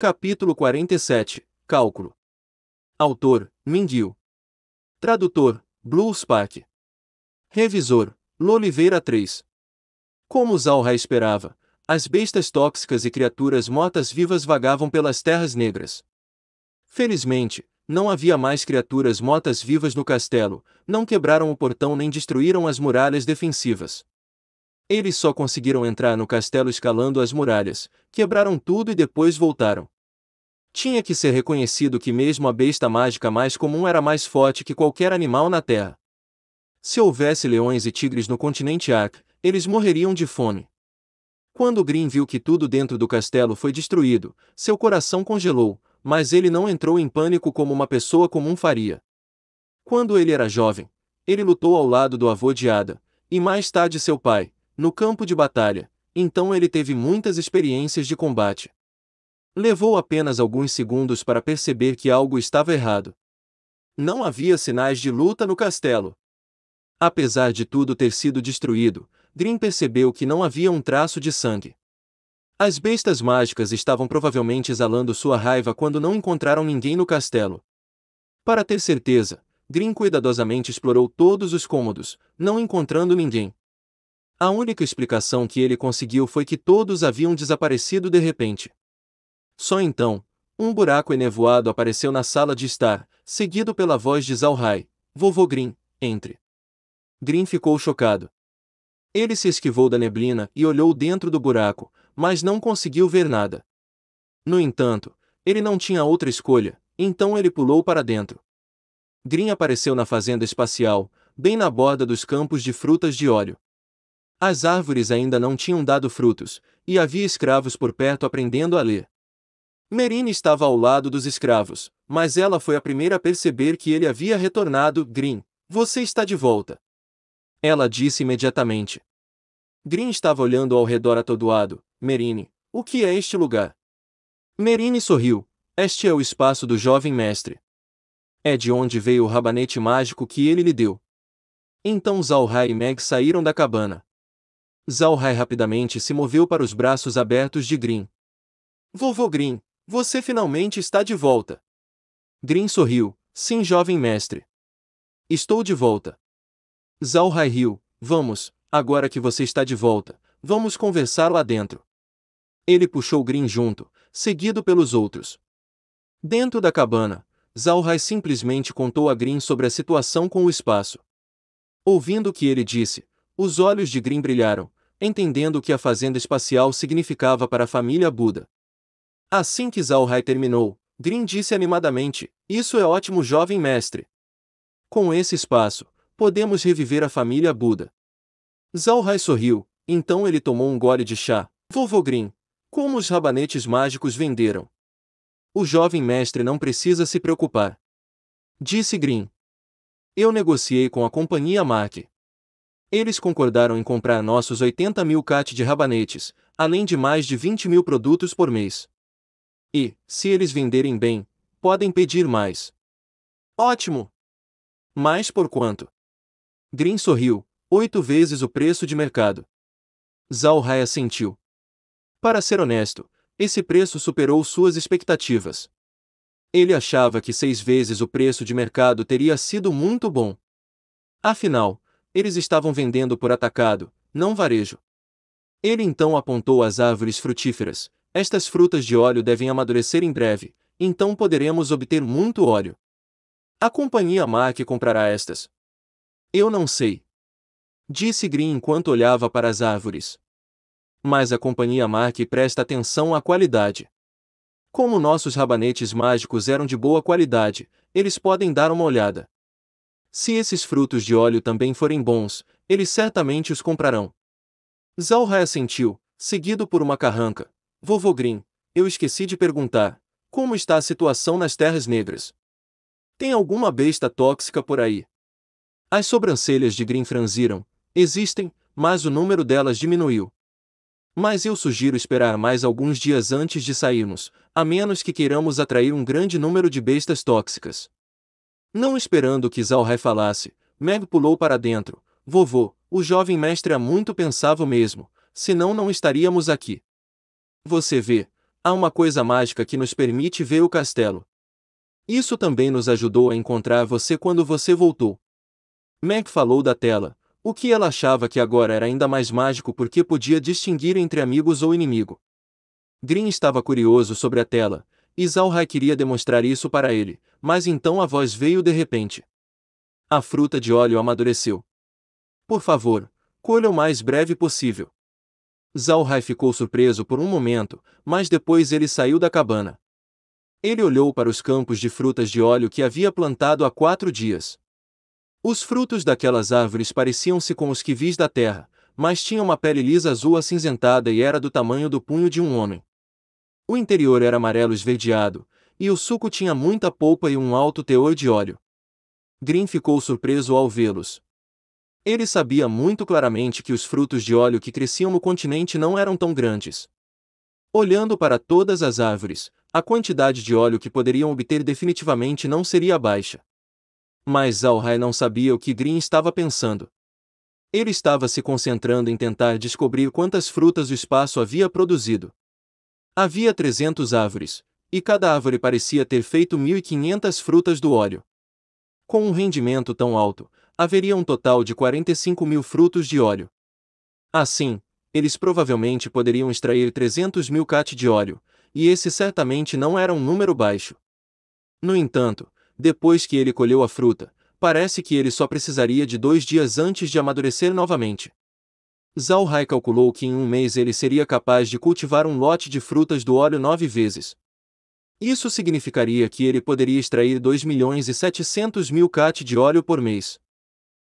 Capítulo 47 Cálculo Autor, Mindil Tradutor, Blue Spark Revisor, Loliveira 3 Como Zalra esperava, as bestas tóxicas e criaturas mortas-vivas vagavam pelas terras negras. Felizmente, não havia mais criaturas mortas-vivas no castelo, não quebraram o portão nem destruíram as muralhas defensivas. Eles só conseguiram entrar no castelo escalando as muralhas, quebraram tudo e depois voltaram. Tinha que ser reconhecido que mesmo a besta mágica mais comum era mais forte que qualquer animal na Terra. Se houvesse leões e tigres no continente Ark, eles morreriam de fome. Quando Green viu que tudo dentro do castelo foi destruído, seu coração congelou, mas ele não entrou em pânico como uma pessoa comum faria. Quando ele era jovem, ele lutou ao lado do avô de Ada, e mais tarde seu pai, no campo de batalha, então ele teve muitas experiências de combate. Levou apenas alguns segundos para perceber que algo estava errado. Não havia sinais de luta no castelo. Apesar de tudo ter sido destruído, Grim percebeu que não havia um traço de sangue. As bestas mágicas estavam provavelmente exalando sua raiva quando não encontraram ninguém no castelo. Para ter certeza, Grim cuidadosamente explorou todos os cômodos, não encontrando ninguém. A única explicação que ele conseguiu foi que todos haviam desaparecido de repente. Só então, um buraco enevoado apareceu na sala de estar, seguido pela voz de Zalhai, Vovô Green, entre. Green ficou chocado. Ele se esquivou da neblina e olhou dentro do buraco, mas não conseguiu ver nada. No entanto, ele não tinha outra escolha, então ele pulou para dentro. Green apareceu na fazenda espacial, bem na borda dos campos de frutas de óleo. As árvores ainda não tinham dado frutos, e havia escravos por perto aprendendo a ler. Merine estava ao lado dos escravos, mas ela foi a primeira a perceber que ele havia retornado. Green, você está de volta. Ela disse imediatamente. Green estava olhando ao redor atordoado. Merine, o que é este lugar? Merine sorriu. Este é o espaço do jovem mestre. É de onde veio o rabanete mágico que ele lhe deu. Então Zalra e Meg saíram da cabana. Zhao Hai rapidamente se moveu para os braços abertos de Grin. Vovô Grin, você finalmente está de volta. Grin sorriu. Sim, jovem mestre. Estou de volta. Zhao Hai riu. Vamos, agora que você está de volta, vamos conversar lá dentro. Ele puxou Grin junto, seguido pelos outros. Dentro da cabana, Zhao Hai simplesmente contou a Grin sobre a situação com o espaço. Ouvindo o que ele disse, os olhos de Grin brilharam, entendendo o que a fazenda espacial significava para a família Buda. Assim que Zalhai terminou, Green disse animadamente: Isso é ótimo, jovem mestre. Com esse espaço, podemos reviver a família Buda. Zalhai sorriu, então ele tomou um gole de chá. Vovô Green, como os rabanetes mágicos venderam? O jovem mestre não precisa se preocupar. Disse Green. Eu negociei com a companhia Mac. Eles concordaram em comprar nossos 80 mil cat de rabanetes, além de mais de 20 mil produtos por mês. E, se eles venderem bem, podem pedir mais. Ótimo! Mais por quanto? Green sorriu, oito vezes o preço de mercado. Zhao Rai assentiu. Para ser honesto, esse preço superou suas expectativas. Ele achava que seis vezes o preço de mercado teria sido muito bom. Afinal, eles estavam vendendo por atacado, não varejo. Ele então apontou as árvores frutíferas. Estas frutas de óleo devem amadurecer em breve, então poderemos obter muito óleo. A companhia MAC comprará estas. Eu não sei. Disse Green enquanto olhava para as árvores. Mas a companhia Mark presta atenção à qualidade. Como nossos rabanetes mágicos eram de boa qualidade, eles podem dar uma olhada. Se esses frutos de óleo também forem bons, eles certamente os comprarão. Zhao assentiu, seguido por uma carranca. Vovô Grim, eu esqueci de perguntar. Como está a situação nas terras negras? Tem alguma besta tóxica por aí? As sobrancelhas de Green franziram. Existem, mas o número delas diminuiu. Mas eu sugiro esperar mais alguns dias antes de sairmos, a menos que queiramos atrair um grande número de bestas tóxicas. Não esperando que Zalhai falasse, Meg pulou para dentro. Vovô, o jovem mestre há muito pensava o mesmo, senão não estaríamos aqui. Você vê, há uma coisa mágica que nos permite ver o castelo. Isso também nos ajudou a encontrar você quando você voltou. Meg falou da tela, o que ela achava que agora era ainda mais mágico porque podia distinguir entre amigos ou inimigo. Green estava curioso sobre a tela, Isaura queria demonstrar isso para ele, mas então a voz veio de repente. A fruta de óleo amadureceu. Por favor, colha o mais breve possível. Zalrai ficou surpreso por um momento, mas depois ele saiu da cabana. Ele olhou para os campos de frutas de óleo que havia plantado há quatro dias. Os frutos daquelas árvores pareciam-se com os que vis da terra, mas tinham uma pele lisa azul acinzentada e era do tamanho do punho de um homem. O interior era amarelo esverdeado, e o suco tinha muita polpa e um alto teor de óleo. Green ficou surpreso ao vê-los. Ele sabia muito claramente que os frutos de óleo que cresciam no continente não eram tão grandes. Olhando para todas as árvores, a quantidade de óleo que poderiam obter definitivamente não seria baixa. Mas Zalhai não sabia o que Green estava pensando. Ele estava se concentrando em tentar descobrir quantas frutas o espaço havia produzido. Havia trezentos árvores, e cada árvore parecia ter feito mil e quinhentas frutas do óleo. Com um rendimento tão alto, haveria um total de 45 mil frutos de óleo. Assim, eles provavelmente poderiam extrair 300 mil cat de óleo, e esse certamente não era um número baixo. No entanto, depois que ele colheu a fruta, parece que ele só precisaria de dois dias antes de amadurecer novamente. Zhao Hai calculou que em um mês ele seria capaz de cultivar um lote de frutas do óleo nove vezes. Isso significaria que ele poderia extrair 2 milhões e 700 mil cat de óleo por mês.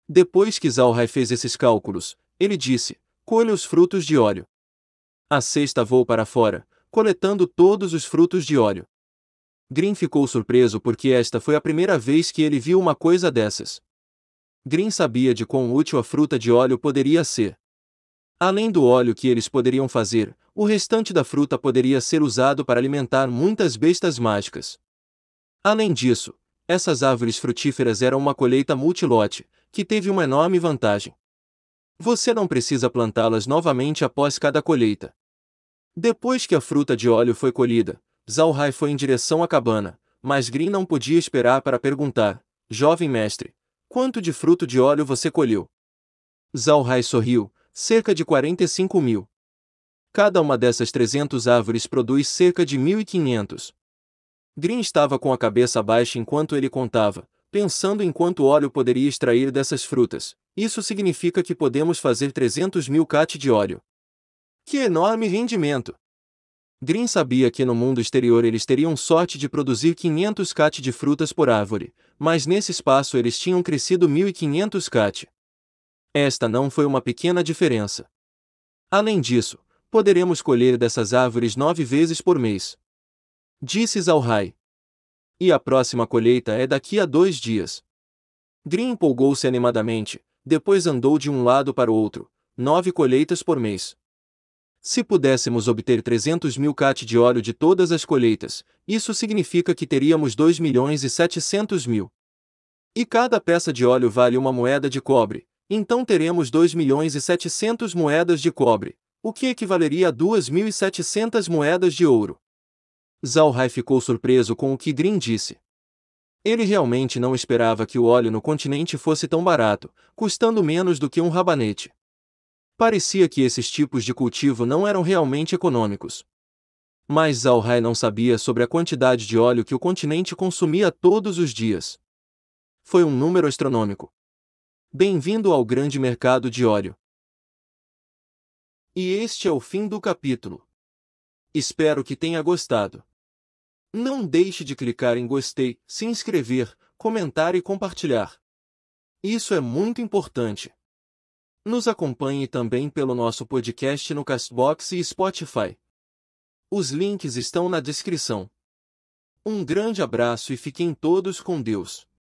Depois que Zhao Hai fez esses cálculos, ele disse, colhe os frutos de óleo. A sexta voou para fora, coletando todos os frutos de óleo. Green ficou surpreso porque esta foi a primeira vez que ele viu uma coisa dessas. Green sabia de quão útil a fruta de óleo poderia ser. Além do óleo que eles poderiam fazer, o restante da fruta poderia ser usado para alimentar muitas bestas mágicas. Além disso, essas árvores frutíferas eram uma colheita multilote, que teve uma enorme vantagem. Você não precisa plantá-las novamente após cada colheita. Depois que a fruta de óleo foi colhida, Zalhai foi em direção à cabana, mas Green não podia esperar para perguntar: Jovem mestre, quanto de fruto de óleo você colheu? Zalhai sorriu, cerca de 45 mil. Cada uma dessas 300 árvores produz cerca de 1.500. Green estava com a cabeça baixa enquanto ele contava, pensando em quanto óleo poderia extrair dessas frutas. Isso significa que podemos fazer 300 mil cat de óleo. Que enorme rendimento! Green sabia que no mundo exterior eles teriam sorte de produzir 500 cat de frutas por árvore, mas nesse espaço eles tinham crescido 1.500 cat. Esta não foi uma pequena diferença. Além disso, poderemos colher dessas árvores nove vezes por mês. Disses ao Rai. E a próxima colheita é daqui a dois dias. Green empolgou-se animadamente, depois andou de um lado para o outro, nove colheitas por mês. Se pudéssemos obter 300 mil cat de óleo de todas as colheitas, isso significa que teríamos 2 milhões e 700 mil. E cada peça de óleo vale uma moeda de cobre, então teremos 2.700.000 milhões e moedas de cobre, o que equivaleria a 2.700 moedas de ouro. Zalhai ficou surpreso com o que Green disse. Ele realmente não esperava que o óleo no continente fosse tão barato, custando menos do que um rabanete. Parecia que esses tipos de cultivo não eram realmente econômicos. Mas Zalhai não sabia sobre a quantidade de óleo que o continente consumia todos os dias. Foi um número astronômico. Bem-vindo ao grande mercado de óleo. E este é o fim do capítulo. Espero que tenha gostado. Não deixe de clicar em gostei, se inscrever, comentar e compartilhar. Isso é muito importante. Nos acompanhe também pelo nosso podcast no Castbox e Spotify. Os links estão na descrição. Um grande abraço e fiquem todos com Deus.